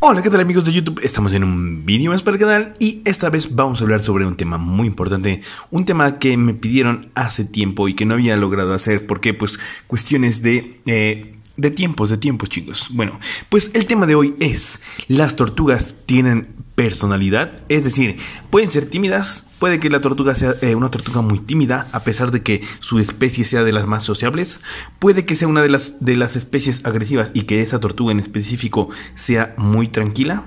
Hola, ¿qué tal amigos de YouTube? Estamos en un vídeo más para el canal y esta vez vamos a hablar sobre un tema muy importante, un tema que me pidieron hace tiempo y que no había logrado hacer porque pues cuestiones de eh, de tiempos, de tiempos, chicos. Bueno, pues el tema de hoy es, ¿las tortugas tienen personalidad? Es decir, ¿pueden ser tímidas? Puede que la tortuga sea eh, una tortuga muy tímida, a pesar de que su especie sea de las más sociables. Puede que sea una de las, de las especies agresivas y que esa tortuga en específico sea muy tranquila.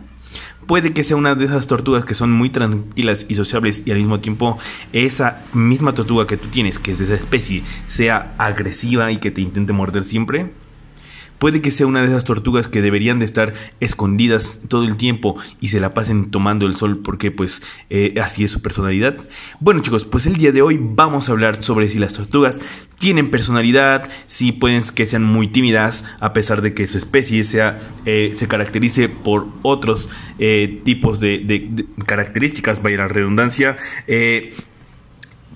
Puede que sea una de esas tortugas que son muy tranquilas y sociables y al mismo tiempo esa misma tortuga que tú tienes, que es de esa especie, sea agresiva y que te intente morder siempre. Puede que sea una de esas tortugas que deberían de estar escondidas todo el tiempo y se la pasen tomando el sol porque pues eh, así es su personalidad. Bueno chicos, pues el día de hoy vamos a hablar sobre si las tortugas tienen personalidad, si pueden que sean muy tímidas a pesar de que su especie sea, eh, se caracterice por otros eh, tipos de, características, vaya la redundancia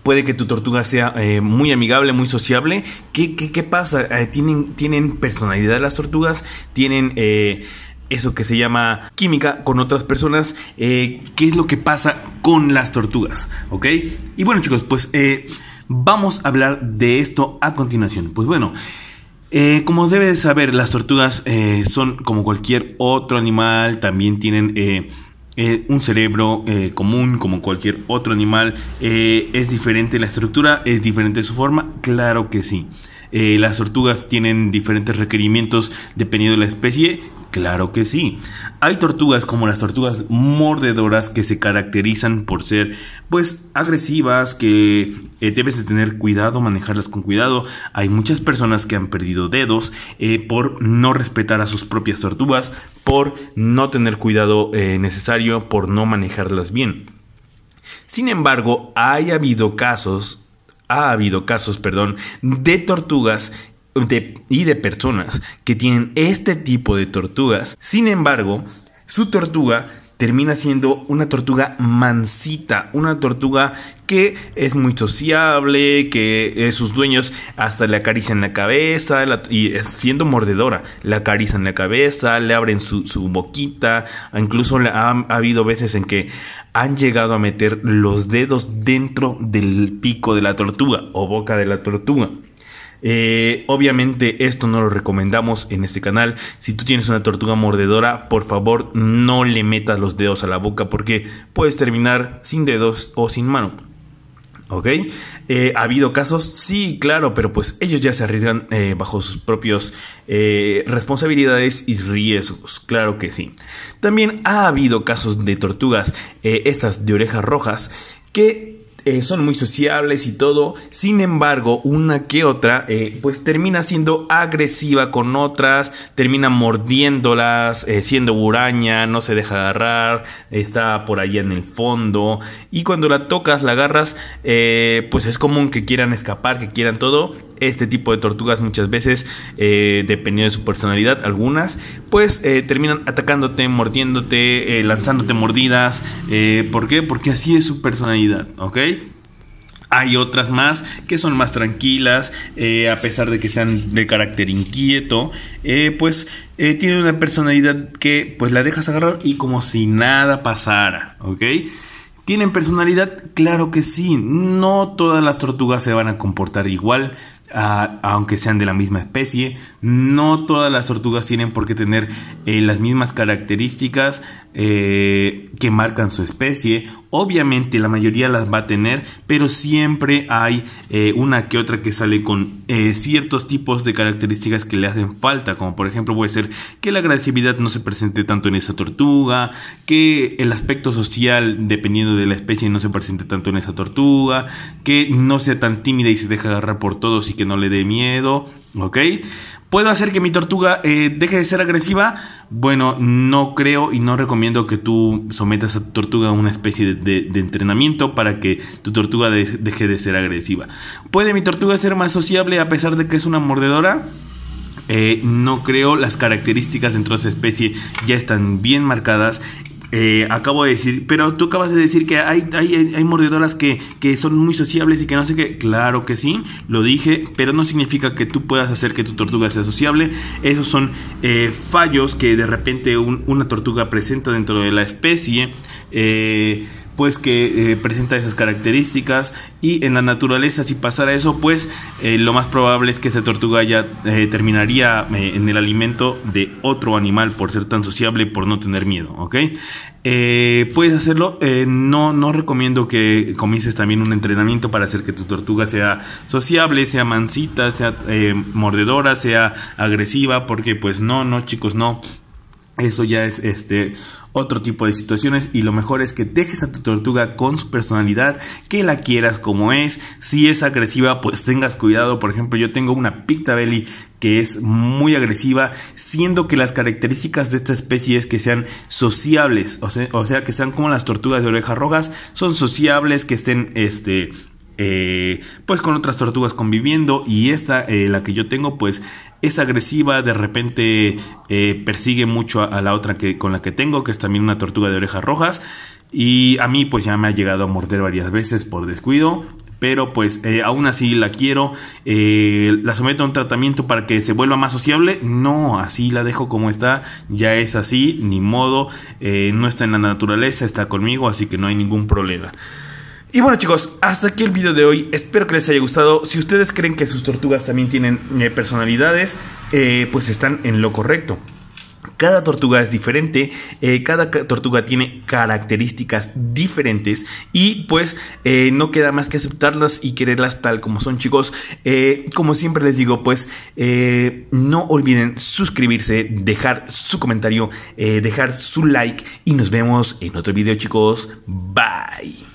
puede que tu tortuga sea eh, muy amigable, muy sociable. ¿Qué, qué, pasa? Eh, ¿tienen, ¿Tienen personalidad las tortugas? ¿Tienen... Eh, eso que se llama química con otras personas, qué es lo que pasa con las tortugas, ¿ok? Y bueno chicos, pues vamos a hablar de esto a continuación. Pues bueno, como debes saber, las tortugas son como cualquier otro animal, también tienen eh, un cerebro eh, común como cualquier otro animal. Eh, ¿Es diferente la estructura? ¿Es diferente su forma? Claro que sí. las tortugas tienen diferentes requerimientos dependiendo de la especie Claro que sí. Hay tortugas como las tortugas mordedoras que se caracterizan por ser pues agresivas, que eh, debes de tener cuidado, manejarlas con cuidado. Hay muchas personas que han perdido dedos eh, por no respetar a sus propias tortugas, por no tener cuidado eh, necesario, por no manejarlas bien. Sin embargo, hay habido casos ha habido casos, perdón, de tortugas y de personas que tienen este tipo de tortugas. Sin embargo, su tortuga termina siendo una tortuga mansita, una tortuga que es muy sociable, que eh, sus dueños hasta le acarician la cabeza, y siendo mordedora, la acarician la cabeza, le abren su, boquita, incluso ha, habido veces en que han llegado a meter los dedos dentro del pico de la tortuga o boca de la tortuga. Eh, obviamente esto no lo recomendamos en este canal. Si tú tienes una tortuga mordedora, por favor no le metas los dedos a la boca porque puedes terminar sin dedos o sin mano. ¿Ok? Eh, ¿Ha habido casos? Sí, claro, pero pues ellos ya se arriesgan eh, bajo sus propias responsabilidades y riesgos, claro que sí. También ha habido casos de tortugas, estas de orejas rojas, que eh, son muy sociables y todo, sin embargo, una que otra, eh, pues termina siendo agresiva con otras, termina mordiéndolas, eh, siendo huraña, no se deja agarrar, está por ahí en el fondo, y cuando la tocas, la agarras, pues es común que quieran escapar, que quieran todo, este tipo de tortugas muchas veces, eh, dependiendo de su personalidad, algunas, pues eh, terminan atacándote, mordiéndote, eh, lanzándote mordidas. ¿Por qué? Porque así es su personalidad, ¿ok? Hay otras más que son más tranquilas, a pesar de que sean de carácter inquieto, pues tienen una personalidad que pues la dejas agarrar y como si nada pasara, ¿ok? ¿Tienen personalidad? Claro que sí. No todas las tortugas se van a comportar igual aunque sean de la misma especie. No todas las tortugas tienen por qué tener eh, las mismas características eh, que marcan su especie. Obviamente la mayoría las va a tener, pero siempre hay eh, una que otra que sale con ciertos tipos de características que le hacen falta, como por ejemplo puede ser que la agresividad no se presente tanto en esa tortuga, que el aspecto social, dependiendo de la especie, no se presente tanto en esa tortuga, que no sea tan tímida y se deja agarrar por todos que no le dé miedo, ¿ok? ¿Puedo hacer que mi tortuga eh, deje de ser agresiva? Bueno, no creo y no recomiendo que tú sometas a tu tortuga a una especie de, entrenamiento para que tu tortuga deje de ser agresiva. ¿Puede mi tortuga ser más sociable a pesar de que es una mordedora? Eh, no creo, las características dentro de esa especie ya están bien marcadas eh, acabo de decir, pero tú acabas de decir que hay, hay, mordedoras que, son muy sociables y que no sé qué. Claro que sí, lo dije, pero no significa que tú puedas hacer que tu tortuga sea sociable. Esos son eh, fallos que de repente una tortuga presenta dentro de la especie. Eh, pues que eh, presenta esas características y en la naturaleza si pasara eso pues eh, lo más probable es que esa tortuga ya terminaría en el alimento de otro animal por ser tan sociable por no tener miedo ok puedes hacerlo no no recomiendo que comiences también un entrenamiento para hacer que tu tortuga sea sociable sea mansita sea mordedora sea agresiva porque pues no no chicos no eso ya es este otro tipo de situaciones y lo mejor es que dejes a tu tortuga con su personalidad, que la quieras como es. Si es agresiva, pues tengas cuidado. Por ejemplo, yo tengo una Pictabelly que es muy agresiva, siendo que las características de esta especie es que sean sociables, o sea, que sean como las tortugas de orejas rojas, son sociables, que estén este eh, pues con otras tortugas conviviendo y esta, eh, la que yo tengo, pues es agresiva, de repente eh, persigue mucho a, la otra que, con la que tengo, que es también una tortuga de orejas rojas y a mí pues ya me ha llegado a morder varias veces por descuido. Pero pues aún así la quiero, la someto a un tratamiento para que se vuelva más sociable. No, así la dejo como está, ya es así, ni modo, no está en la naturaleza, está conmigo, así que no hay ningún problema. Y bueno chicos, hasta aquí el video de hoy. Espero que les haya gustado. Si ustedes creen que sus tortugas también tienen eh, personalidades, eh, pues están en lo correcto. Cada tortuga es diferente, eh, cada tortuga tiene características diferentes y pues no queda más que aceptarlas y quererlas tal como son chicos. como siempre les digo pues no olviden suscribirse, dejar su comentario, dejar su like y nos vemos en otro video chicos. Bye.